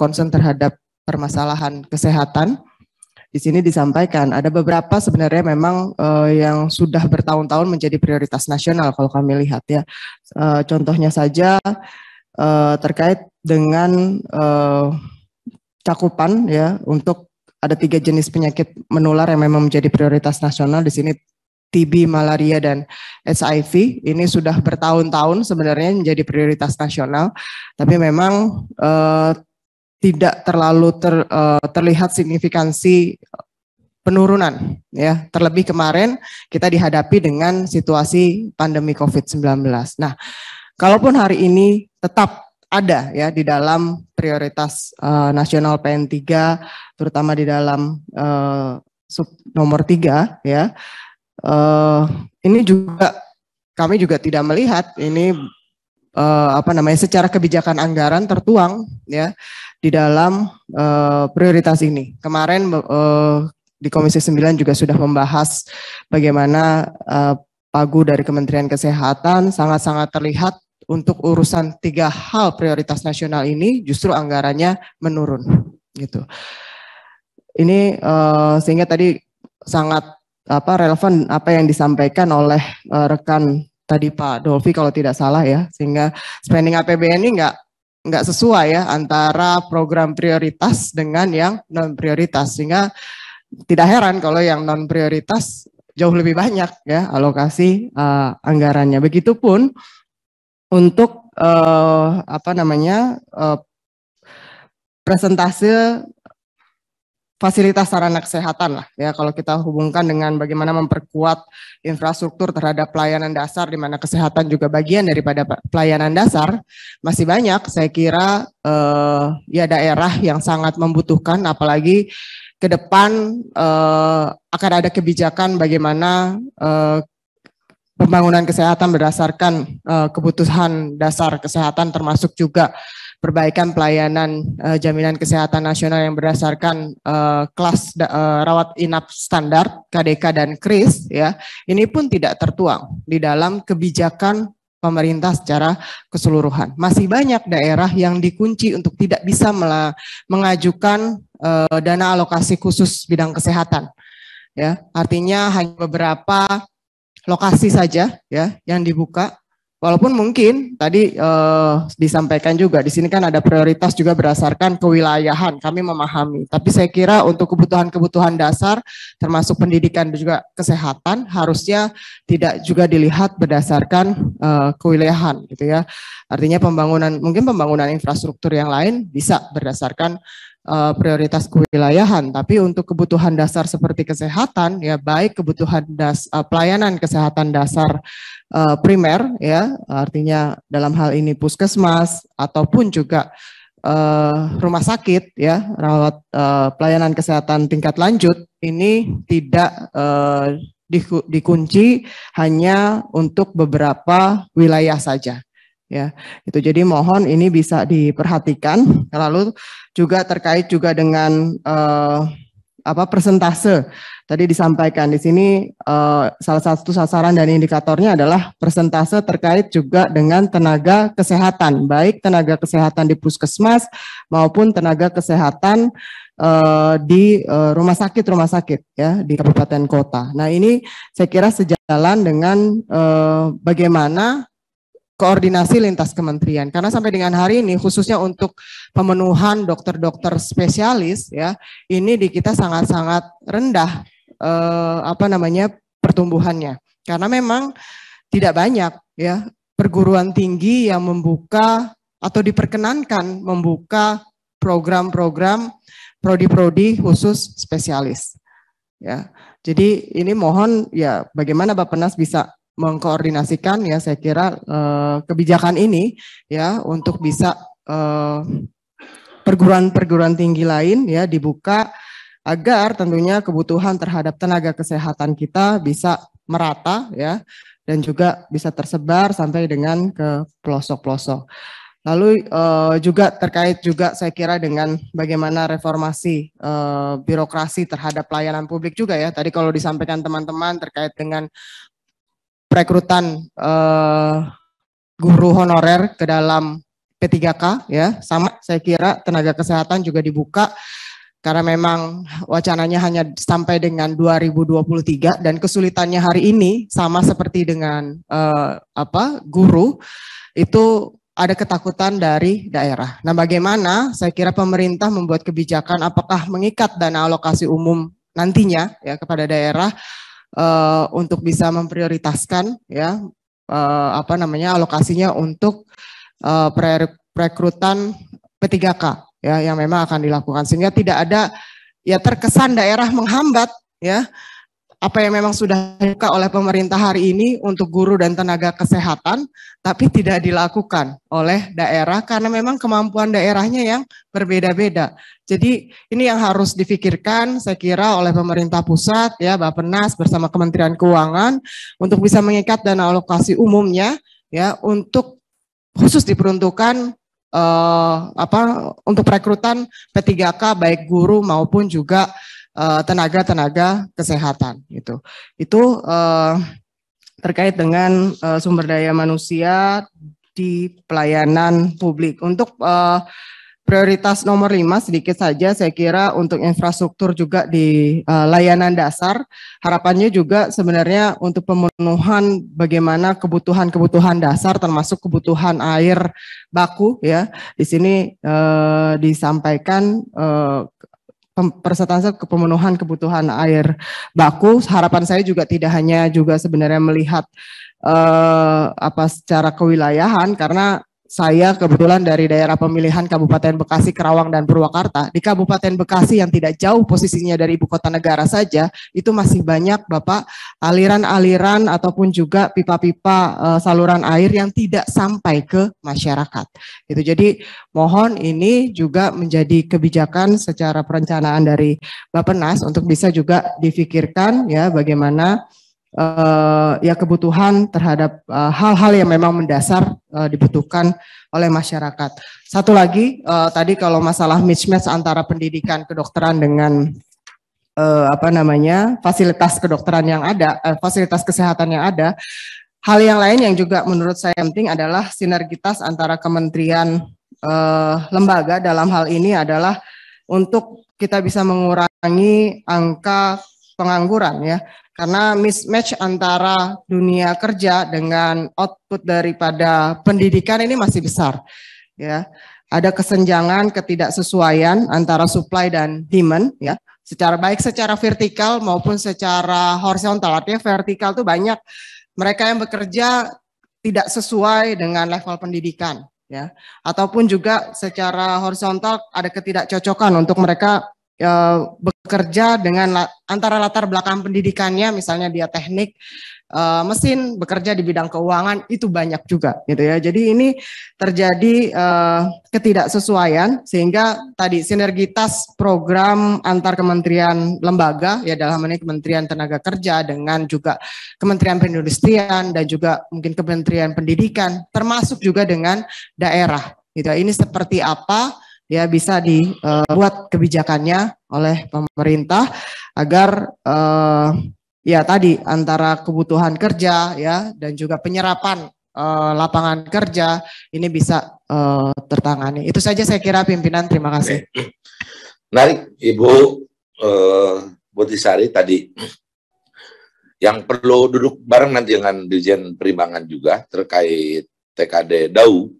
konsen terhadap permasalahan kesehatan. Di sini disampaikan ada beberapa sebenarnya memang uh, yang sudah bertahun-tahun menjadi prioritas nasional kalau kami lihat ya. Uh, contohnya saja uh, terkait dengan uh, cakupan ya untuk ada tiga jenis penyakit menular yang memang menjadi prioritas nasional di sini TB, malaria, dan HIV ini sudah bertahun-tahun sebenarnya menjadi prioritas nasional, tapi memang eh, tidak terlalu ter, uh, terlihat signifikansi penurunan ya terlebih kemarin kita dihadapi dengan situasi pandemi Covid-19. Nah, kalaupun hari ini tetap ada ya di dalam prioritas uh, nasional PN3 terutama di dalam uh, sub nomor 3 ya. Uh, ini juga kami juga tidak melihat ini uh, apa namanya secara kebijakan anggaran tertuang ya di dalam uh, prioritas ini. Kemarin uh, di Komisi 9 juga sudah membahas bagaimana uh, pagu dari Kementerian Kesehatan sangat-sangat terlihat untuk urusan tiga hal prioritas nasional ini justru anggarannya menurun gitu. Ini uh, sehingga tadi sangat apa relevan apa yang disampaikan oleh uh, rekan tadi Pak Dolfi kalau tidak salah ya sehingga spending APBN ini nggak nggak sesuai ya antara program prioritas dengan yang non prioritas sehingga tidak heran kalau yang non prioritas jauh lebih banyak ya alokasi uh, anggarannya begitupun untuk uh, apa namanya uh, presentase fasilitas sarana kesehatan lah ya kalau kita hubungkan dengan bagaimana memperkuat infrastruktur terhadap pelayanan dasar di mana kesehatan juga bagian daripada pelayanan dasar masih banyak saya kira eh, ya daerah yang sangat membutuhkan apalagi ke depan eh, akan ada kebijakan bagaimana eh, pembangunan kesehatan berdasarkan eh, kebutuhan dasar kesehatan termasuk juga perbaikan pelayanan uh, jaminan kesehatan nasional yang berdasarkan uh, kelas uh, rawat inap standar KDK dan KRIS ya ini pun tidak tertuang di dalam kebijakan pemerintah secara keseluruhan. Masih banyak daerah yang dikunci untuk tidak bisa mengajukan uh, dana alokasi khusus bidang kesehatan. Ya, artinya hanya beberapa lokasi saja ya yang dibuka Walaupun mungkin tadi eh, disampaikan juga di sini kan ada prioritas juga berdasarkan kewilayahan kami memahami. Tapi saya kira untuk kebutuhan-kebutuhan dasar termasuk pendidikan dan juga kesehatan harusnya tidak juga dilihat berdasarkan eh, kewilayahan gitu ya. Artinya pembangunan mungkin pembangunan infrastruktur yang lain bisa berdasarkan uh, prioritas kewilayahan, tapi untuk kebutuhan dasar seperti kesehatan ya baik kebutuhan das uh, pelayanan kesehatan dasar uh, primer ya artinya dalam hal ini puskesmas ataupun juga uh, rumah sakit ya rawat uh, pelayanan kesehatan tingkat lanjut ini tidak uh, dikunci hanya untuk beberapa wilayah saja ya itu jadi mohon ini bisa diperhatikan lalu juga terkait juga dengan uh, apa persentase tadi disampaikan di sini uh, salah satu sasaran dan indikatornya adalah persentase terkait juga dengan tenaga kesehatan baik tenaga kesehatan di puskesmas maupun tenaga kesehatan eh, di rumah sakit rumah sakit ya di kabupaten kota nah ini saya kira sejalan dengan eh, bagaimana koordinasi lintas kementerian. Karena sampai dengan hari ini khususnya untuk pemenuhan dokter-dokter spesialis ya, ini di kita sangat-sangat rendah eh, apa namanya pertumbuhannya. Karena memang tidak banyak ya perguruan tinggi yang membuka atau diperkenankan membuka program-program prodi-prodi khusus spesialis. Ya. Jadi ini mohon ya bagaimana Bapak Penas bisa mengkoordinasikan ya saya kira eh, kebijakan ini ya untuk bisa eh, perguruan-perguruan tinggi lain ya dibuka agar tentunya kebutuhan terhadap tenaga kesehatan kita bisa merata ya dan juga bisa tersebar sampai dengan ke pelosok-pelosok. Lalu uh, juga terkait juga saya kira dengan bagaimana reformasi uh, birokrasi terhadap pelayanan publik juga ya. Tadi kalau disampaikan teman-teman terkait dengan perekrutan uh, guru honorer ke dalam P3K ya sama saya kira tenaga kesehatan juga dibuka karena memang wacananya hanya sampai dengan 2023 dan kesulitannya hari ini sama seperti dengan uh, apa guru itu ada ketakutan dari daerah. Nah, bagaimana saya kira pemerintah membuat kebijakan apakah mengikat dana alokasi umum nantinya ya kepada daerah uh, untuk bisa memprioritaskan ya uh, apa namanya alokasinya untuk uh, eh, pre perekrutan P3K ya yang memang akan dilakukan sehingga tidak ada ya terkesan daerah menghambat ya apa yang memang sudah dibuka oleh pemerintah hari ini untuk guru dan tenaga kesehatan, tapi tidak dilakukan oleh daerah karena memang kemampuan daerahnya yang berbeda-beda. Jadi ini yang harus difikirkan saya kira oleh pemerintah pusat ya Bapak Bappenas bersama Kementerian Keuangan untuk bisa mengikat dana alokasi umumnya ya untuk khusus diperuntukkan uh, apa untuk perekrutan P3K baik guru maupun juga Eh, tenaga-tenaga kesehatan gitu. Itu uh, terkait dengan uh, sumber daya manusia di pelayanan publik. Untuk uh, prioritas nomor lima sedikit saja saya kira untuk infrastruktur juga di uh, layanan dasar harapannya juga sebenarnya untuk pemenuhan bagaimana kebutuhan-kebutuhan dasar termasuk kebutuhan air baku ya di sini uh, disampaikan uh, persentase kepemenuhan kebutuhan air baku. Harapan saya juga tidak hanya juga sebenarnya melihat uh, apa secara kewilayahan karena saya kebetulan dari daerah pemilihan Kabupaten Bekasi, Kerawang, dan Purwakarta. Di Kabupaten Bekasi yang tidak jauh posisinya dari ibu kota negara saja, itu masih banyak Bapak aliran-aliran ataupun juga pipa-pipa e, saluran air yang tidak sampai ke masyarakat. Itu jadi mohon ini juga menjadi kebijakan secara perencanaan dari Bapak Nas untuk bisa juga difikirkan ya bagaimana uh, ya kebutuhan terhadap eh, hal-hal uh, yang memang mendasar uh, dibutuhkan oleh masyarakat. Satu lagi uh, tadi kalau masalah mismatch antara pendidikan kedokteran dengan uh, apa namanya fasilitas kedokteran yang ada, uh, fasilitas kesehatan yang ada. Hal yang lain yang juga menurut saya penting adalah sinergitas antara kementerian uh, lembaga dalam hal ini adalah untuk kita bisa mengurangi angka pengangguran ya karena mismatch antara dunia kerja dengan output daripada pendidikan ini masih besar ya ada kesenjangan ketidaksesuaian antara supply dan demand ya secara baik secara vertikal maupun secara horizontal artinya vertikal tuh banyak mereka yang bekerja tidak sesuai dengan level pendidikan ya ataupun juga secara horizontal ada ketidakcocokan untuk mereka Eh, bekerja dengan antara latar belakang pendidikannya, misalnya dia teknik uh, mesin, bekerja di bidang keuangan itu banyak juga, gitu ya. Jadi ini terjadi uh, ketidaksesuaian sehingga tadi sinergitas program antar kementerian lembaga ya dalam ini Kementerian Tenaga Kerja dengan juga Kementerian Perindustrian dan juga mungkin Kementerian Pendidikan, termasuk juga dengan daerah, gitu. Ya. Ini seperti apa? ya bisa dibuat eh, kebijakannya oleh pemerintah agar uh, ya tadi antara kebutuhan kerja ya dan juga penyerapan uh, lapangan kerja ini bisa uh, tertangani. Itu saja saya kira pimpinan. Terima kasih. Menarik Ibu uh, Butisari tadi yang perlu duduk bareng nanti dengan Dirjen Perimbangan juga terkait TKD Dau